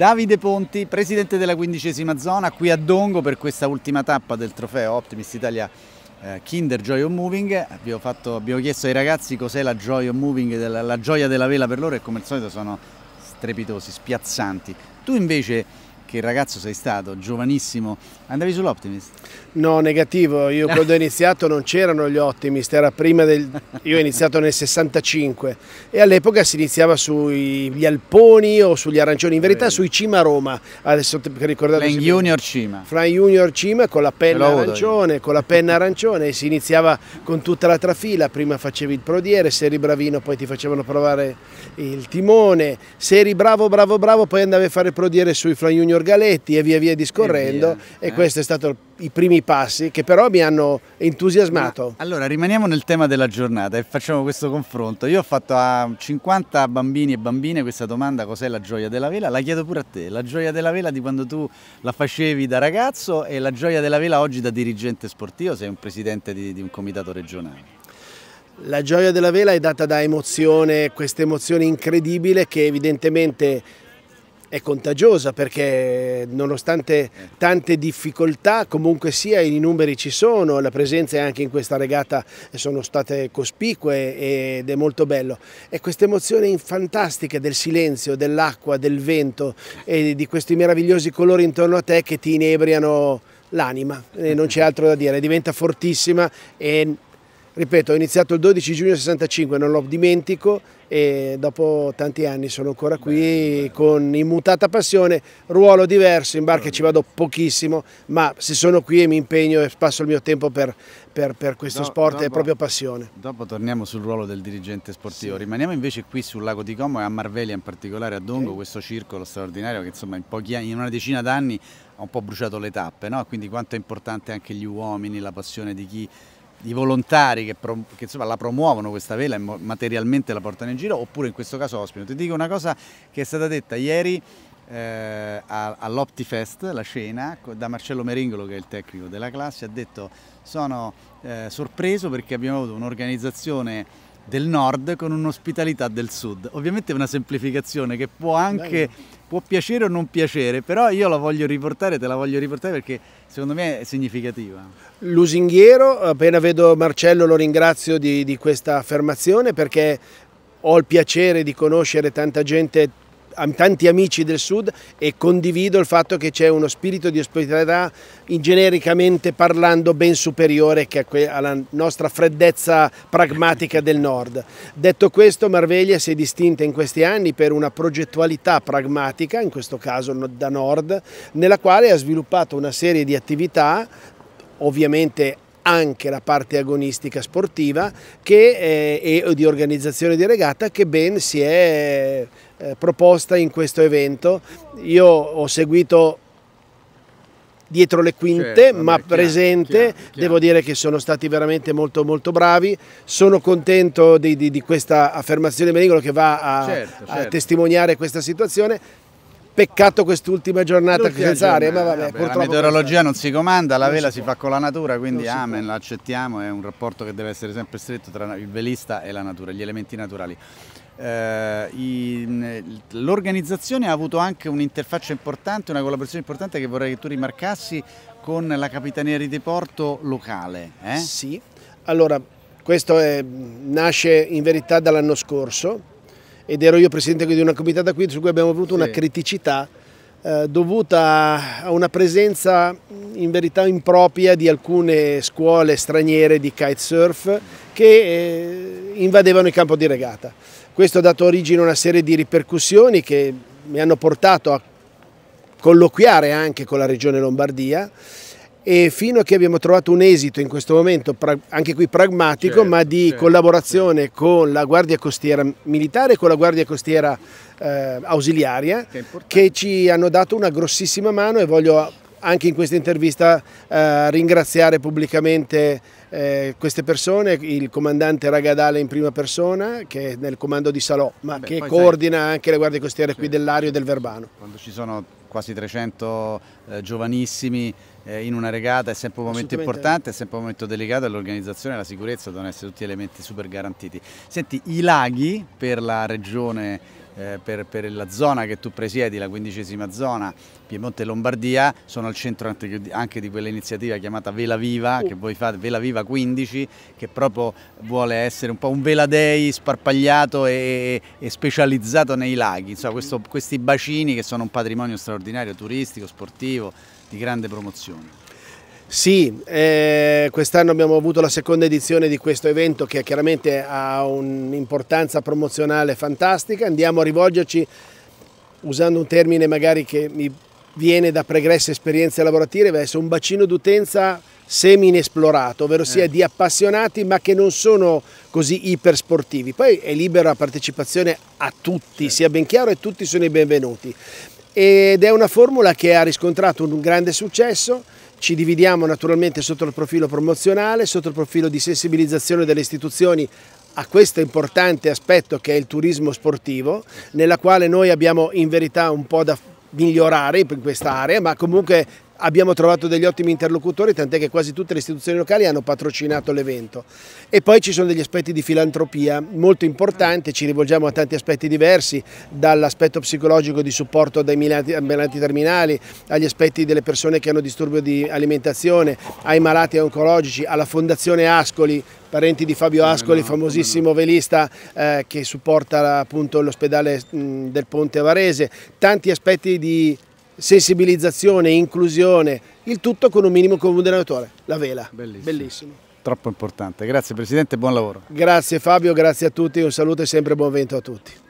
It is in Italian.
Davide Ponti, presidente della quindicesima zona, qui a Dongo per questa ultima tappa del trofeo Optimist Italia eh, Kinder Joy on Moving. Abbiamo, fatto, abbiamo chiesto ai ragazzi cos'è la Joy on Moving, la, la gioia della vela per loro e come al solito sono strepitosi, spiazzanti. Tu invece che ragazzo sei stato, giovanissimo, andavi sull'Optimist? No, negativo, io quando ho iniziato non c'erano gli Optimist, era prima del... io ho iniziato nel 65 e all'epoca si iniziava sugli Alponi o sugli Arancioni, in verità sui Cima Roma, adesso ricordate... Frank Junior Cima. Fra Junior Cima con la penna arancione, con la penna arancione si iniziava con tutta la trafila, prima facevi il prodiere, se eri bravino poi ti facevano provare il timone, se eri bravo bravo bravo poi andavi a fare il prodiere sui Fra Junior signor Galetti e via via discorrendo e, via, e eh. questo è stato i primi passi che però mi hanno entusiasmato. Ma, allora rimaniamo nel tema della giornata e facciamo questo confronto. Io ho fatto a 50 bambini e bambine questa domanda cos'è la gioia della vela, la chiedo pure a te, la gioia della vela di quando tu la facevi da ragazzo e la gioia della vela oggi da dirigente sportivo, sei un presidente di, di un comitato regionale. La gioia della vela è data da emozione, questa emozione incredibile che evidentemente è contagiosa perché nonostante tante difficoltà comunque sia i numeri ci sono, la presenza anche in questa regata sono state cospicue ed è molto bello e questa emozione fantastica del silenzio, dell'acqua, del vento e di questi meravigliosi colori intorno a te che ti inebriano l'anima, non c'è altro da dire, diventa fortissima e Ripeto, ho iniziato il 12 giugno 65, non lo dimentico e dopo tanti anni sono ancora qui con immutata passione, ruolo diverso, in barca ci vado pochissimo, ma se sono qui e mi impegno e passo il mio tempo per, per, per questo Do, sport dopo, è proprio passione. Dopo torniamo sul ruolo del dirigente sportivo, sì. rimaniamo invece qui sul lago di Como e a Marvelia in particolare, a Dongo, okay. questo circolo straordinario che insomma in, pochi anni, in una decina d'anni ha un po' bruciato le tappe, no? quindi quanto è importante anche gli uomini, la passione di chi i volontari che, pro, che insomma, la promuovono questa vela e materialmente la portano in giro oppure in questo caso ospitano. Ti dico una cosa che è stata detta ieri eh, all'Optifest, la cena, da Marcello Meringolo che è il tecnico della classe, ha detto sono eh, sorpreso perché abbiamo avuto un'organizzazione del nord con un'ospitalità del sud. Ovviamente è una semplificazione che può anche può piacere o non piacere, però io la voglio riportare, te la voglio riportare perché secondo me è significativa. Lusinghiero, appena vedo Marcello lo ringrazio di, di questa affermazione perché ho il piacere di conoscere tanta gente tanti amici del sud e condivido il fatto che c'è uno spirito di ospitalità genericamente parlando ben superiore che alla nostra freddezza pragmatica del nord. Detto questo Marveglia si è distinta in questi anni per una progettualità pragmatica, in questo caso da nord, nella quale ha sviluppato una serie di attività ovviamente anche la parte agonistica sportiva che, eh, e di organizzazione di regata che ben si è eh, proposta in questo evento. Io ho seguito dietro le quinte, certo, ma presente. Chiaro, chiaro. Devo dire che sono stati veramente molto molto bravi. Sono contento di, di, di questa affermazione di Benigolo che va a, certo, a certo. testimoniare questa situazione. Peccato quest'ultima giornata senza aria, ma vabbè, vabbè La meteorologia non si comanda, la vela si, si fa con la natura, quindi amen, la accettiamo, è un rapporto che deve essere sempre stretto tra il velista e la natura, gli elementi naturali. Eh, L'organizzazione ha avuto anche un'interfaccia importante, una collaborazione importante che vorrei che tu rimarcassi con la Capitaneria di Porto locale. Eh? Sì, allora questo è, nasce in verità dall'anno scorso ed ero io presidente di una comitata qui su cui abbiamo avuto sì. una criticità eh, dovuta a una presenza in verità impropria di alcune scuole straniere di kitesurf che eh, invadevano il campo di regata. Questo ha dato origine a una serie di ripercussioni che mi hanno portato a colloquiare anche con la regione Lombardia e fino a che abbiamo trovato un esito in questo momento, anche qui pragmatico, certo, ma di certo, collaborazione certo. con la Guardia Costiera Militare e con la Guardia Costiera eh, Ausiliaria, che, che, ci hanno dato una grossissima mano e voglio eh, anche in questa intervista eh, ringraziare pubblicamente eh, queste persone, il comandante Ragadale in prima persona che è nel comando di Salò, ma Beh, che coordina sai, anche le guardie costiere cioè, qui certo. dell'Ario e del Verbano. Quando ci sono quasi 300 eh, giovanissimi eh, in una regata è sempre un momento importante, è sempre un momento delicato e l'organizzazione e la sicurezza devono essere tutti elementi super garantiti. Senti, i laghi per la regione eh, per, per, la zona che tu presiedi, la quindicesima zona Piemonte Lombardia, sono al centro anche, di quell'iniziativa chiamata Vela Viva, che voi fate, Vela Viva 15, che proprio vuole essere un po' un veladei sparpagliato e, e specializzato nei laghi, Insomma, questo, questi bacini che sono un patrimonio straordinario turistico, sportivo, di grande promozione. Sì, eh, quest'anno abbiamo avuto la seconda edizione di questo evento che chiaramente ha un'importanza promozionale fantastica. Andiamo a rivolgerci, usando un termine magari che mi viene da pregresse esperienze lavorative, verso un bacino d'utenza semi inesplorato, ovvero sia eh. di appassionati ma che non sono così ipersportivi. Poi è libera la partecipazione a tutti, certo. sia ben chiaro, e tutti sono i benvenuti. Ed è una formula che ha riscontrato un grande successo ci dividiamo naturalmente sotto il profilo promozionale, sotto il profilo di sensibilizzazione delle istituzioni a questo importante aspetto che è il turismo sportivo, nella quale noi abbiamo in verità un po' da migliorare in quest'area, ma comunque abbiamo trovato degli ottimi interlocutori, tant'è che quasi tutte le istituzioni locali hanno patrocinato l'evento. E poi ci sono degli aspetti di filantropia molto importanti, ci rivolgiamo a tanti aspetti diversi, dall'aspetto psicologico di supporto dai malati terminali, agli aspetti delle persone che hanno disturbo di alimentazione, ai malati oncologici, alla Fondazione Ascoli, parenti di Fabio Ascoli, famosissimo velista eh, che supporta l'ospedale mm, del Ponte Varese, tanti aspetti di sensibilizzazione, inclusione, il tutto con un minimo comune denominatore, la vela. Bellissimo. Bellissimo. Troppo importante. Grazie Presidente, buon lavoro. Grazie Fabio, grazie a tutti, un saluto e sempre buon vento a tutti.